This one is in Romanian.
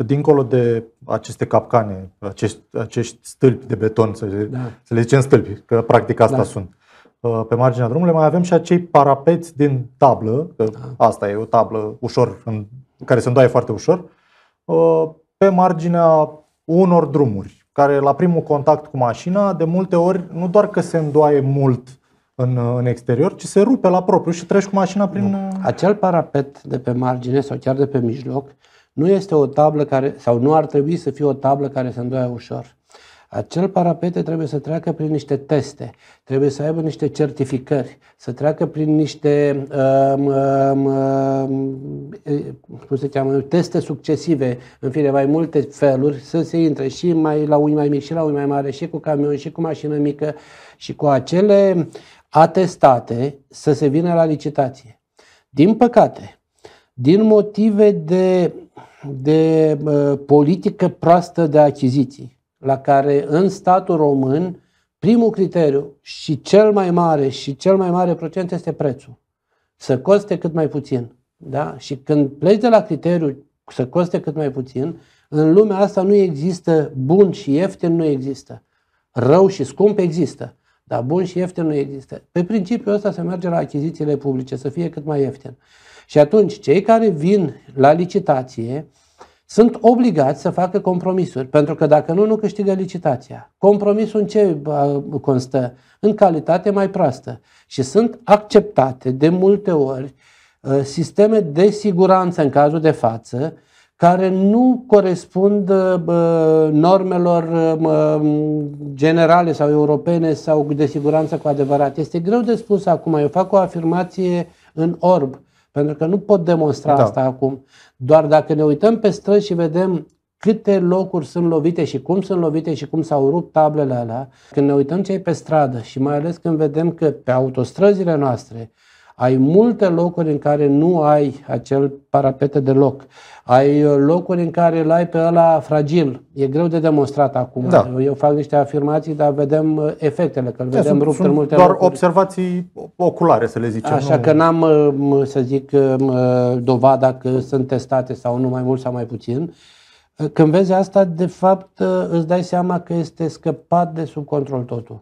că dincolo de aceste capcane, acești, acești stâlpi de beton, să, da. să le zicem stâlpi, că practic da. asta da. sunt, uh, pe marginea drumului, mai avem și acei parapeți din tablă, că da. asta e o tablă ușor, în, care se îndoaie foarte ușor, uh, pe marginea unor drumuri, care la primul contact cu mașina, de multe ori, nu doar că se îndoaie mult în, în exterior, ci se rupe la propriu și treci cu mașina prin... Uh, Acel parapet de pe margine sau chiar de pe mijloc nu este o tablă care, sau nu ar trebui să fie o tablă care se îndoie ușor. Acel parapete trebuie să treacă prin niște teste, trebuie să aibă niște certificări, să treacă prin niște um, um, um cum se cheamă, teste succesive, în fine, mai multe feluri, să se intre și mai la unii mai mic și la unii mai mare, și cu camion, și cu mașină mică, și cu acele atestate să se vină la licitație. Din păcate, din motive de, de politică proastă de achiziții, la care în statul român primul criteriu și cel mai mare și cel mai mare procent este prețul. Să coste cât mai puțin. Da? Și când pleci de la criteriu să coste cât mai puțin, în lumea asta nu există bun și ieftin, nu există. Rău și scump există. Dar bun și ieftin nu există. Pe principiul ăsta se merge la achizițiile publice, să fie cât mai ieftin. Și atunci, cei care vin la licitație sunt obligați să facă compromisuri, pentru că dacă nu, nu câștigă licitația. Compromisul în ce constă? În calitate mai proastă. Și sunt acceptate de multe ori ă, sisteme de siguranță în cazul de față, care nu corespund uh, normelor uh, generale sau europene sau de siguranță cu adevărat. Este greu de spus acum, eu fac o afirmație în orb, pentru că nu pot demonstra da. asta acum. Doar dacă ne uităm pe străzi și vedem câte locuri sunt lovite și cum sunt lovite și cum s-au rupt tablele alea, când ne uităm cei pe stradă și mai ales când vedem că pe autostrăzile noastre ai multe locuri în care nu ai acel parapete de loc. Ai uh, locuri în care îl ai pe ăla fragil. E greu de demonstrat acum. Da. Eu fac niște afirmații, dar vedem uh, efectele, că îl vedem sunt, rupt sunt în multe doar locuri. observații oculare, să le zicem. Așa nu... că n-am, uh, să zic, dovada că sunt testate sau nu, mai mult sau mai puțin. Când vezi asta, de fapt, îți dai seama că este scăpat de sub control totul.